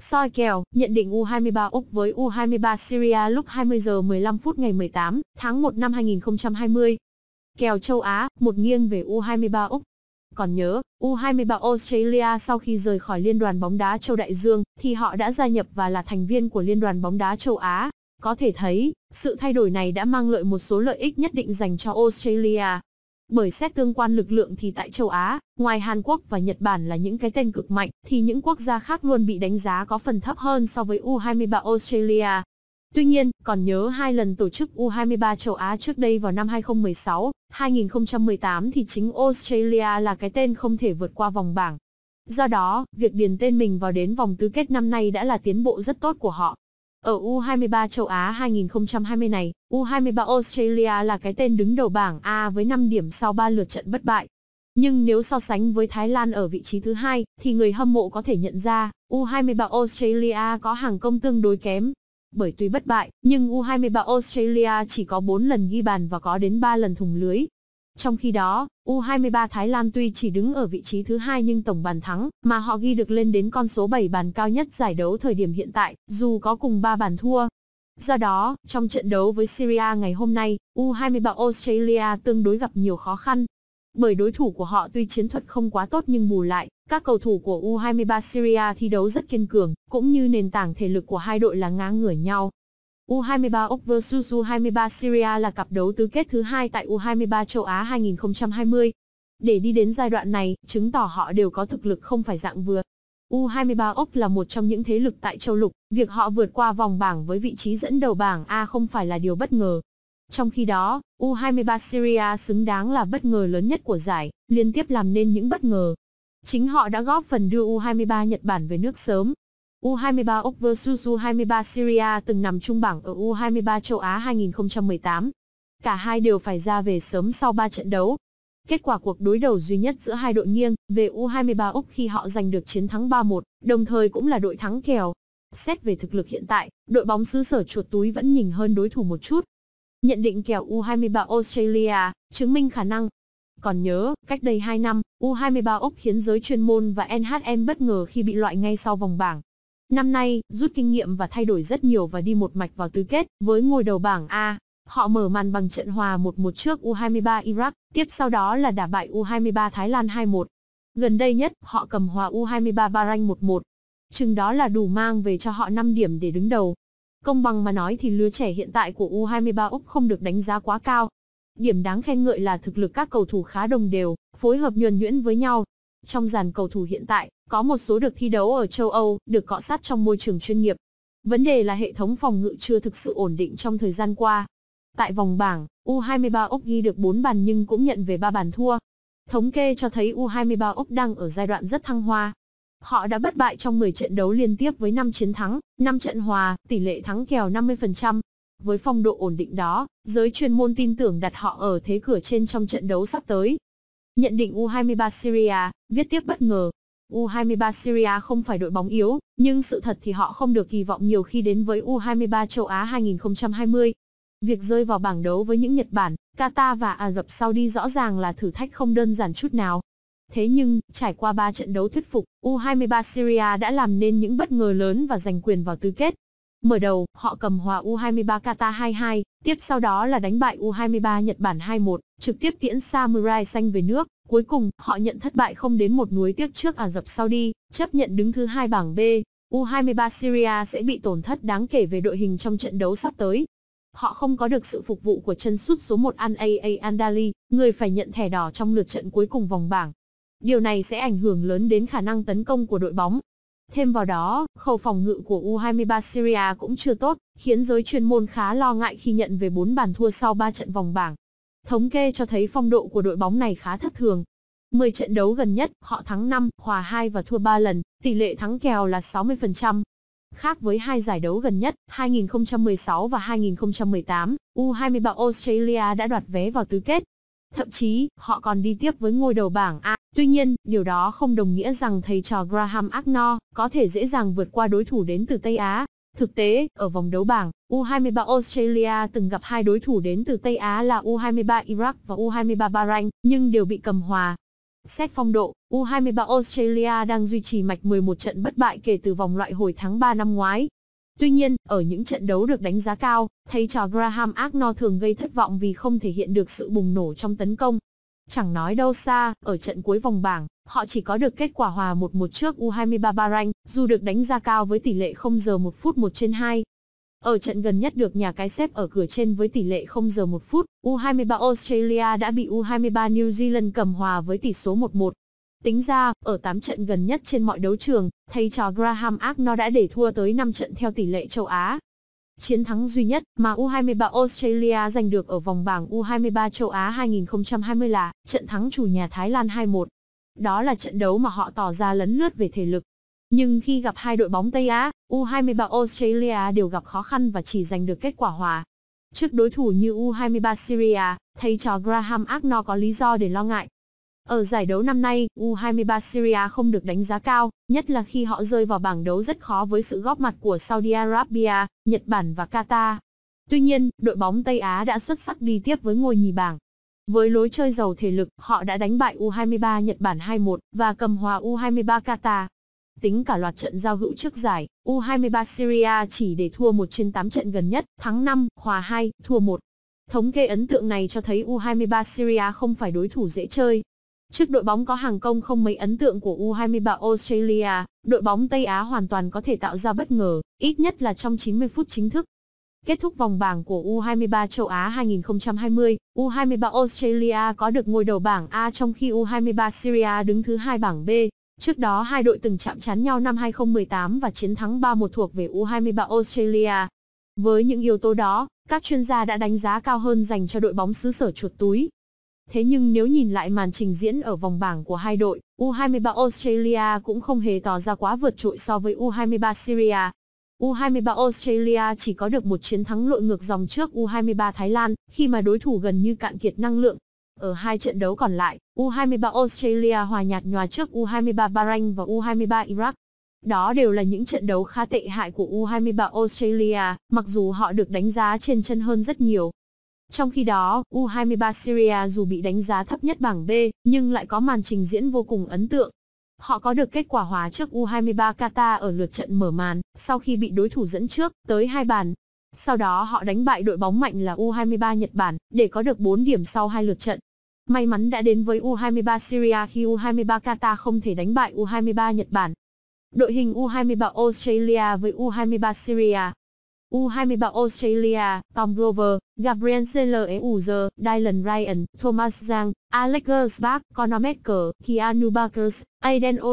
Soi kèo, nhận định U23 Úc với U23 Syria lúc 20 giờ 15 phút ngày 18 tháng 1 năm 2020. Kèo châu Á, một nghiêng về U23 Úc. Còn nhớ, U23 Australia sau khi rời khỏi Liên đoàn bóng đá châu Đại Dương, thì họ đã gia nhập và là thành viên của Liên đoàn bóng đá châu Á. Có thể thấy, sự thay đổi này đã mang lợi một số lợi ích nhất định dành cho Australia. Bởi xét tương quan lực lượng thì tại châu Á, ngoài Hàn Quốc và Nhật Bản là những cái tên cực mạnh, thì những quốc gia khác luôn bị đánh giá có phần thấp hơn so với U23 Australia. Tuy nhiên, còn nhớ hai lần tổ chức U23 châu Á trước đây vào năm 2016, 2018 thì chính Australia là cái tên không thể vượt qua vòng bảng. Do đó, việc điền tên mình vào đến vòng tứ kết năm nay đã là tiến bộ rất tốt của họ. Ở U23 châu Á 2020 này, U23 Australia là cái tên đứng đầu bảng A với 5 điểm sau 3 lượt trận bất bại. Nhưng nếu so sánh với Thái Lan ở vị trí thứ hai, thì người hâm mộ có thể nhận ra, U23 Australia có hàng công tương đối kém. Bởi tuy bất bại, nhưng U23 Australia chỉ có 4 lần ghi bàn và có đến 3 lần thủng lưới, trong khi đó, U23 Thái Lan tuy chỉ đứng ở vị trí thứ hai nhưng tổng bàn thắng mà họ ghi được lên đến con số 7 bàn cao nhất giải đấu thời điểm hiện tại, dù có cùng 3 bàn thua. Do đó, trong trận đấu với Syria ngày hôm nay, U23 Australia tương đối gặp nhiều khó khăn. Bởi đối thủ của họ tuy chiến thuật không quá tốt nhưng bù lại, các cầu thủ của U23 Syria thi đấu rất kiên cường, cũng như nền tảng thể lực của hai đội là ngang ngửa nhau. U23 Úc vs U23 Syria là cặp đấu tứ kết thứ hai tại U23 châu Á 2020. Để đi đến giai đoạn này, chứng tỏ họ đều có thực lực không phải dạng vừa. U23 Úc là một trong những thế lực tại châu lục, việc họ vượt qua vòng bảng với vị trí dẫn đầu bảng A không phải là điều bất ngờ. Trong khi đó, U23 Syria xứng đáng là bất ngờ lớn nhất của giải, liên tiếp làm nên những bất ngờ. Chính họ đã góp phần đưa U23 Nhật Bản về nước sớm, U23 Úc vs U23 Syria từng nằm chung bảng ở U23 châu Á 2018. Cả hai đều phải ra về sớm sau 3 trận đấu. Kết quả cuộc đối đầu duy nhất giữa hai đội nghiêng về U23 Úc khi họ giành được chiến thắng 3-1, đồng thời cũng là đội thắng kèo. Xét về thực lực hiện tại, đội bóng xứ sở chuột túi vẫn nhỉnh hơn đối thủ một chút. Nhận định kèo U23 Australia chứng minh khả năng. Còn nhớ, cách đây 2 năm, U23 Úc khiến giới chuyên môn và NHM bất ngờ khi bị loại ngay sau vòng bảng. Năm nay, rút kinh nghiệm và thay đổi rất nhiều và đi một mạch vào tứ kết, với ngôi đầu bảng A. Họ mở màn bằng trận hòa 1-1 trước U23 Iraq, tiếp sau đó là đả bại U23 Thái Lan 2-1. Gần đây nhất, họ cầm hòa U23 Bahrain 1-1. Chừng đó là đủ mang về cho họ 5 điểm để đứng đầu. Công bằng mà nói thì lứa trẻ hiện tại của U23 Úc không được đánh giá quá cao. Điểm đáng khen ngợi là thực lực các cầu thủ khá đồng đều, phối hợp nhuần nhuyễn với nhau, trong dàn cầu thủ hiện tại, có một số được thi đấu ở châu Âu, được cọ sát trong môi trường chuyên nghiệp. Vấn đề là hệ thống phòng ngự chưa thực sự ổn định trong thời gian qua. Tại vòng bảng, U23 Úc ghi được 4 bàn nhưng cũng nhận về 3 bàn thua. Thống kê cho thấy U23 Úc đang ở giai đoạn rất thăng hoa. Họ đã bất bại trong 10 trận đấu liên tiếp với 5 chiến thắng, 5 trận hòa, tỷ lệ thắng kèo 50%. Với phong độ ổn định đó, giới chuyên môn tin tưởng đặt họ ở thế cửa trên trong trận đấu sắp tới. Nhận định U23 Syria, viết tiếp bất ngờ. U23 Syria không phải đội bóng yếu, nhưng sự thật thì họ không được kỳ vọng nhiều khi đến với U23 châu Á 2020. Việc rơi vào bảng đấu với những Nhật Bản, Qatar và Ả Rập Saudi rõ ràng là thử thách không đơn giản chút nào. Thế nhưng, trải qua 3 trận đấu thuyết phục, U23 Syria đã làm nên những bất ngờ lớn và giành quyền vào tứ kết. Mở đầu, họ cầm hòa U23 Qatar 22, tiếp sau đó là đánh bại U23 Nhật Bản 21, trực tiếp tiễn Samurai xanh về nước. Cuối cùng, họ nhận thất bại không đến một núi tiếc trước Ả Rập Saudi, chấp nhận đứng thứ hai bảng B. U23 Syria sẽ bị tổn thất đáng kể về đội hình trong trận đấu sắp tới. Họ không có được sự phục vụ của chân sút số 1 An AA Andali, người phải nhận thẻ đỏ trong lượt trận cuối cùng vòng bảng. Điều này sẽ ảnh hưởng lớn đến khả năng tấn công của đội bóng, Thêm vào đó, khâu phòng ngự của U23 Syria cũng chưa tốt, khiến giới chuyên môn khá lo ngại khi nhận về 4 bàn thua sau 3 trận vòng bảng. Thống kê cho thấy phong độ của đội bóng này khá thất thường. 10 trận đấu gần nhất, họ thắng 5, hòa 2 và thua 3 lần, tỷ lệ thắng kèo là 60%. Khác với hai giải đấu gần nhất, 2016 và 2018, U23 Australia đã đoạt vé vào tứ kết, Thậm chí, họ còn đi tiếp với ngôi đầu bảng A. Tuy nhiên, điều đó không đồng nghĩa rằng thầy trò Graham Agno có thể dễ dàng vượt qua đối thủ đến từ Tây Á. Thực tế, ở vòng đấu bảng, U23 Australia từng gặp hai đối thủ đến từ Tây Á là U23 Iraq và U23 Bahrain, nhưng đều bị cầm hòa. Xét phong độ, U23 Australia đang duy trì mạch 11 trận bất bại kể từ vòng loại hồi tháng 3 năm ngoái, Tuy nhiên, ở những trận đấu được đánh giá cao, thầy trò Graham Arnold thường gây thất vọng vì không thể hiện được sự bùng nổ trong tấn công. Chẳng nói đâu xa, ở trận cuối vòng bảng, họ chỉ có được kết quả hòa 1-1 trước U23 Bahrain, dù được đánh giá cao với tỷ lệ 0 giờ 1 phút 1 trên 2. Ở trận gần nhất được nhà cái xếp ở cửa trên với tỷ lệ 0 giờ 1 phút, U23 Australia đã bị U23 New Zealand cầm hòa với tỷ số 1-1. Tính ra, ở 8 trận gần nhất trên mọi đấu trường, thầy trò Graham Arnold đã để thua tới 5 trận theo tỷ lệ châu Á. Chiến thắng duy nhất mà U23 Australia giành được ở vòng bảng U23 châu Á 2020 là trận thắng chủ nhà Thái Lan 2-1. Đó là trận đấu mà họ tỏ ra lấn lướt về thể lực. Nhưng khi gặp hai đội bóng Tây Á, U23 Australia đều gặp khó khăn và chỉ giành được kết quả hòa. Trước đối thủ như U23 Syria, thầy trò Graham Arnold có lý do để lo ngại, ở giải đấu năm nay, U23 Syria không được đánh giá cao, nhất là khi họ rơi vào bảng đấu rất khó với sự góp mặt của Saudi Arabia, Nhật Bản và Qatar. Tuy nhiên, đội bóng Tây Á đã xuất sắc đi tiếp với ngôi nhì bảng. Với lối chơi giàu thể lực, họ đã đánh bại U23 Nhật Bản 2-1 và cầm hòa U23 Qatar. Tính cả loạt trận giao hữu trước giải, U23 Syria chỉ để thua 1 trên 8 trận gần nhất, thắng 5, hòa 2, thua 1. Thống kê ấn tượng này cho thấy U23 Syria không phải đối thủ dễ chơi, Trước đội bóng có hàng công không mấy ấn tượng của U23 Australia, đội bóng Tây Á hoàn toàn có thể tạo ra bất ngờ, ít nhất là trong 90 phút chính thức. Kết thúc vòng bảng của U23 châu Á 2020, U23 Australia có được ngôi đầu bảng A trong khi U23 Syria đứng thứ hai bảng B. Trước đó hai đội từng chạm trán nhau năm 2018 và chiến thắng 3-1 thuộc về U23 Australia. Với những yếu tố đó, các chuyên gia đã đánh giá cao hơn dành cho đội bóng xứ sở chuột túi, Thế nhưng nếu nhìn lại màn trình diễn ở vòng bảng của hai đội, U23 Australia cũng không hề tỏ ra quá vượt trội so với U23 Syria. U23 Australia chỉ có được một chiến thắng lội ngược dòng trước U23 Thái Lan, khi mà đối thủ gần như cạn kiệt năng lượng. Ở hai trận đấu còn lại, U23 Australia hòa nhạt nhòa trước U23 Bahrain và U23 Iraq. Đó đều là những trận đấu khá tệ hại của U23 Australia, mặc dù họ được đánh giá trên chân hơn rất nhiều, trong khi đó, U23 Syria dù bị đánh giá thấp nhất bảng B, nhưng lại có màn trình diễn vô cùng ấn tượng. Họ có được kết quả hòa trước U23 Qatar ở lượt trận mở màn, sau khi bị đối thủ dẫn trước, tới hai bàn. Sau đó họ đánh bại đội bóng mạnh là U23 Nhật Bản, để có được 4 điểm sau hai lượt trận. May mắn đã đến với U23 Syria khi U23 Qatar không thể đánh bại U23 Nhật Bản. Đội hình U23 Australia với U23 Syria U23 Australia, Tom Grover, Gabriel Celeuzer, Dylan Ryan, Thomas Zhang, Alex Gersbach, Conor Macker, Keanu Barkers, Aiden O.